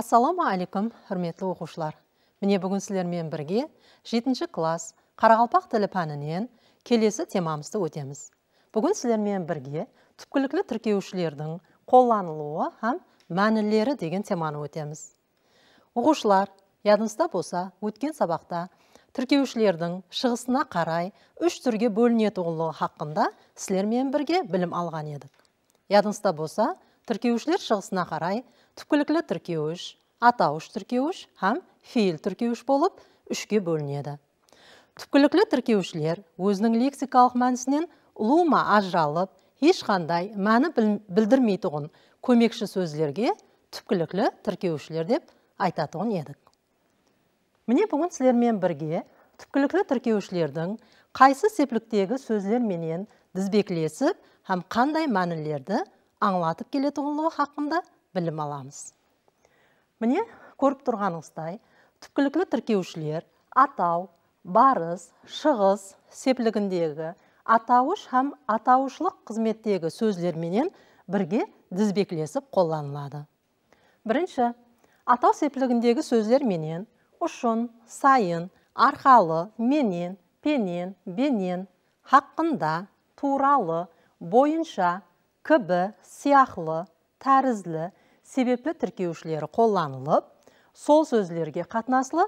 Ассаламу алейкум, құрметті оқушылар. Міне бүгін сілермен бірге жетінші класс Қарағалпақ тілі пәнінен келесі темамызды өтеміз. Бүгін сілермен бірге түпкіліклі тіркеушілердің қолданылуы һәм мәнілері деген теманы өтеміз. Оқушылар, ядыңызда болса, өткен сабақта тіркеушілердің шығысына қарай үш түрге бөлінетұғылығы хақында сілермен бірге білім алған едік. Ядыңызда болса, тіркеушілер шығысына қарай түпкіліклі тіркеуіш атауыш тіркеуіш һәм фейл тіркеуіш болып үшке бөлінеді түпкіліклі тіркеушілер өзінің лексикалық мәнісінен лума ажыралып ешқандай мәні білдірмейтұғын көмекші сөзлерге түпкіліклі тіркеушілер деп айтатұғын едік міне бұғын сілермен бірге түпкіліклі тіркеуішлердің қайсы сепліктегі сөзлерменен һәм қандай мәнілерді аңлатып хақында білім аламыз міне көріп тұрғаныңыздай түпкілікті тіркеушілер атау барыс шығыс сеплігіндегі, атауыш һәм атаушылық қызметтегі сөздерменен бірге тізбекілесіп қолданылады бірінші атау сеплігіндегі сөздерменен ұшын сайын арқалы менен пенен бенен хаққында, туралы бойынша кібі сияқлы тәрізлі Себепті тіркеушілері қолданылып, сол сөзлерге қатнаслы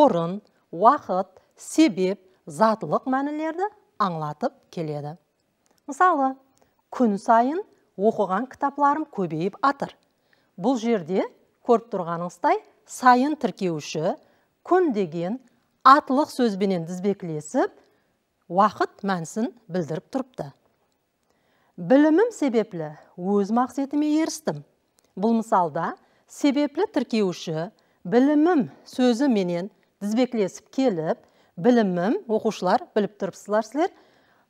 орын, уақыт, себеп, затылық мәнілерді аңлатып келеді. Мысалы, күн сайын оқыған кітапларым көбейіп атыр. Бұл жерде көріп тұрғаныңыздай сайын тіркеуші күн деген атлық сөзбенен дізбекілесіп, уақыт мәнсін білдіріп тұрыпты. Білімім себеплі өз мақсетіме ерістім бұл мысалда себеплі тіркеуші білімім сөзі менен дізбеклесіп келіп білімім оқушылар біліп тұрыпсыздар сілер,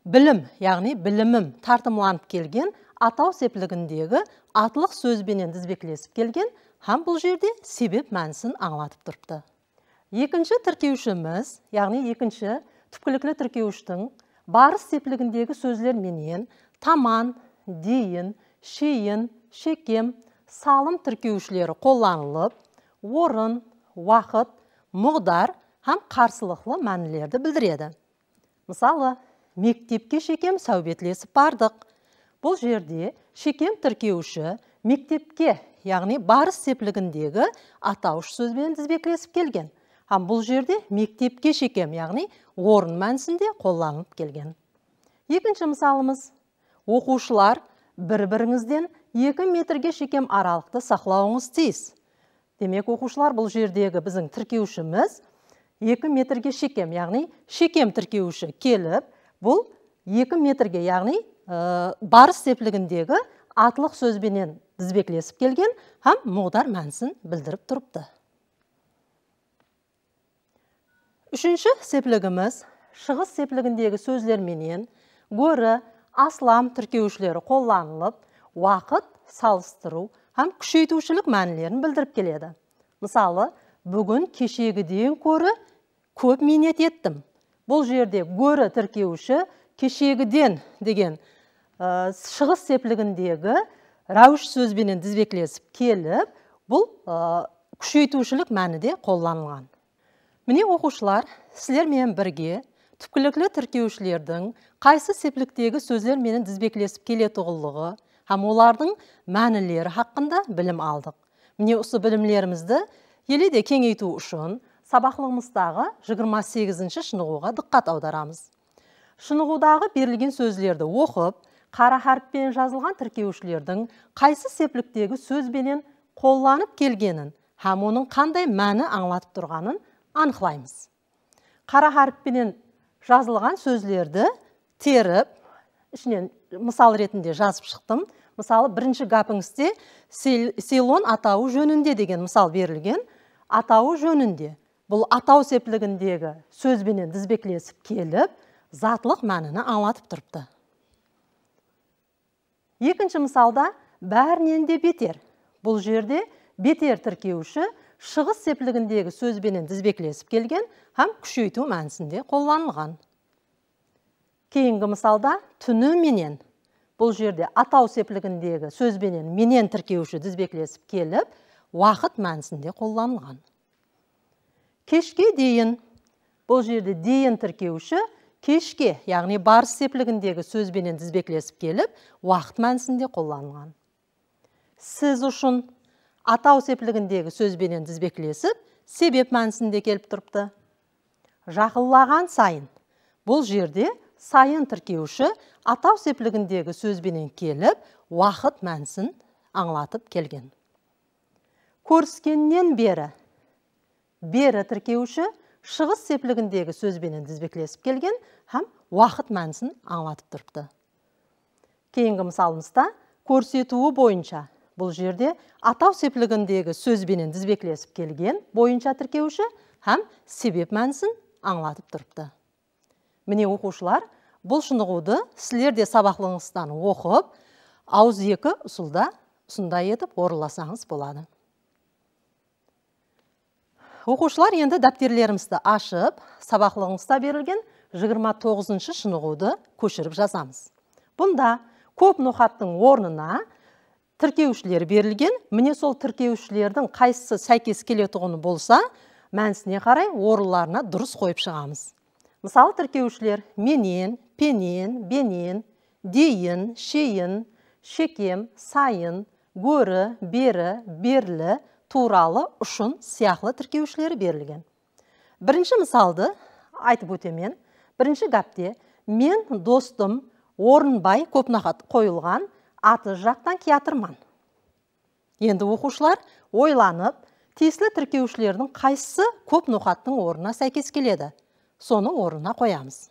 білім яғни білімім тартымланып келген атау сеплігіндегі атлық сөзбенен дізбеклесіп келген хам бұл жерде себеп мәнісін аңлатып тұрыпты екінші тіркеушіміз яғни екінші түпкілікті тіркеуіштің барыс сөзлер менен таман дейін шейін шекем салым тіркеушілері қолланылып, орын, уақыт, мұғдар һәм қарсылықлы мәнілерді білдіреді. Мысалы, мектепке шекем сәубетлесіп бардық. Бұл жерде шекем тіркеуші мектепке, яғни барыс сеплігіндегі атауш сөзбен дізбеклесіп келген. Ам бұл жерде мектепке шекем, яғни орын мәнісінде қолданылып келген. Екінші мысалымыз, оқушылар бір-біріңізден екі метрге шекем аралықты сақлауыңыз тез. демек оқушылар бұл жердегі біздің тіркеушіміз 2 метрге шекем яғни шекем тіркеуші келіп бұл 2 метрге яғни э, барыс сепілігіндегі атлық сөзбенен дізбеклесіп келген һәм мұғдар мәнсін білдіріп тұрыпты үшінші сеплігіміз шығыс сеплігіндегі сөзлерменен ғоры аслам тіркеушілері қолданылып уақыт салыстыру һәм күшейтушілік мәнілерін білдіріп келеді мысалы бүгін кешегіден көрі көп минет еттім бұл жерде көрі тіркеуші кешегіден деген ә, шығыс сеплігіндегі рәуіш сөзбенен тізбектесіп келіп бұл ә, күшейтушілік мәніде де қолданылған міне оқушылар сіздермен бірге түпкілікті тіркеушілердің қайсы септіктегі сөздер тізбектесіп келетұғылығы һәм олардың мәнілері хаққында білім алдық міне осы білімлерімізді елі де кеңейту үшін сабақлығымыздағы 28-ші шынығуға дыққат аударамыз шынығудағы берілген сөзлерді оқып қара харппен жазылған тіркеушілердің қайсы сепліктегі сөзбенен қолланып келгенін һәм оның қандай мәні аңлатып тұрғанын анықлаймыз қара харппенен жазылған сөздерді теріп ішінен мысал ретінде жазып шықтым мысалы бірінші гапіңізде сейлон атауы жөнінде деген мысал берілген атауы жөнінде бұл атау сеплігіндегі сөзбенен дізбеклесіп келіп затлық мәніні аңлатып тұрыпты екінші мысалда бәрінен де бетер бұл жерде бетер тіркеуші шығыс сеплігіндегі сөзбенен дізбеклесіп келген һәм күшейту мәнісінде қолданылған кейінгі мысалда түні менен бұл жерде атау сеплігіндегі сөзбенен менен тіркеуші тізбекілесіп келіп уақыт мәнісінде қолданылған кешке дейін бұл жерде дейін тіркеуші кешке яғни барыс сеплігіндегі сөзбенен тізбекілесіп келіп уақыт мәнісінде қолданылған сіз үшін атау сеплігіндегі сөзбенен тізбекілесіп себеп мәнісінде келіп тұрыпты жақыллаған сайын бұл жерде сайын тіркеуші атау сеплігіндегі сөзбенен келіп уақыт мәнісін аңлатып келген көріскеннен бері бері тіркеуші шығыс сеплігіндегі сөзбенен тізбектесіп келген һәм уақыт мәнісін аңлатып тұрыпты кейінгі мысалымызда көрсетуі бойынша бұл жерде атау сеплігіндегі сөзбенен тізбектесіп келген бойынша тіркеуші һәм себеп мәнісін аңлатып тұрыпты міне оқушылар бұл шынығуды сілерде де сабақлығыңыздан оқып ауыз екі ұсылда ұсында етіп орыласаңыз болады оқушылар енді дәптерлерімізді ашып сабақлығыңызда берілген 29 тоғызыншы шынығуды көшіріп жазамыз бұнда көп нохаттың орнына тіркеушілер берілген міне сол тіркеушілердің қайсысы сәйкес келетұғыны болса мәнісіне қарай орынларына дұрыс қойып шығамыз мысалы тіркеушілер менен пенен бенен дейін шейін шекем сайын көрі бері берлі туралы үшін сияқлы тіркеушілері берілген бірінші мысалды айтып өтемен бірінші ғапте, мен достым орынбай көпнағат қойылған аты жақтан кеатырман. енді оқушылар ойланып тесілі тіркеушілердің қайсы көп нұқаттың орнына сәйкес келеді Соны орнына қоямыз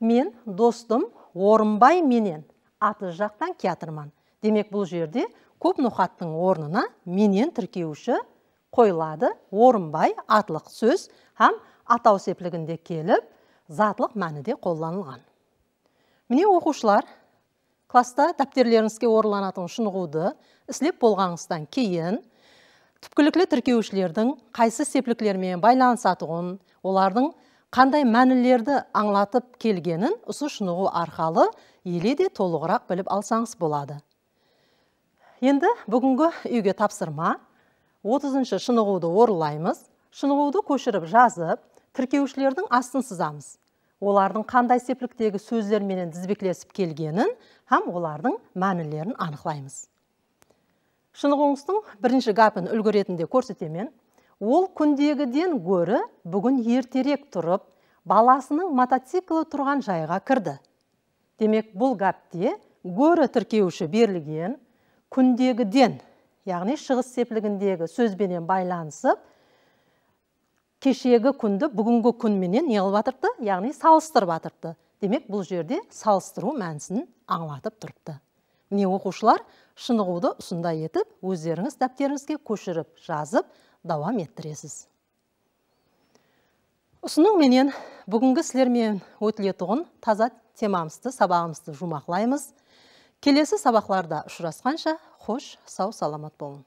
мен достым орынбай менен аты жақтан кеатырман. демек бұл жерде көп нұхаттың орнына менен тіркеуші қойылады орынбай атлық сөз һәм атау сеплігінде келіп затлық мәніде қолданылған міне оқушылар класста дәптерлеріңізге орынланатын шынығуды іслеп болғаныңыздан кейін түпкілікті тіркеушілердің қайсы сепліклермен байланысатұғын олардың қандай мәнілерді аңлатып келгенін осы шынығу арқалы еле де толығырақ біліп алсаңыз болады енді бүгінгі үйге тапсырма 30-шы шынығуды орылаймыз шынығуды көшіріп жазып тіркеушілердің астын сызамыз олардың қандай сепліктегі сөздерменен тізбектесіп келгенін һәм олардың мәнілерін анықлаймыз. шынығуыңыздың бірінші гапін үлгі ретінде көрсетемен ол күндегіден көрі бүгін ертерек тұрып баласының мотоциклі тұрған жайға кірді демек бұл гәпте гөрі тіркеуші берілген күндегіден яғни шығыс сеплігіндегі сөзбенен байланысып кешегі күнді бүгінгі күнменен не қылып жатырды яғни салыстырып жатырды демек бұл жерде салыстыру мәнісін аңлатып тұрыпты міне оқушылар шынығуды ұсындай етіп өздеріңіз дәптеріңізге көшіріп жазып давам еттіресіз ұсыным менен бүгінгі сілермен өтілетұғын таза темамызды сабағымызды жұмақлаймыз келесі сабақларда ұшырасқанша қош сау саламат болың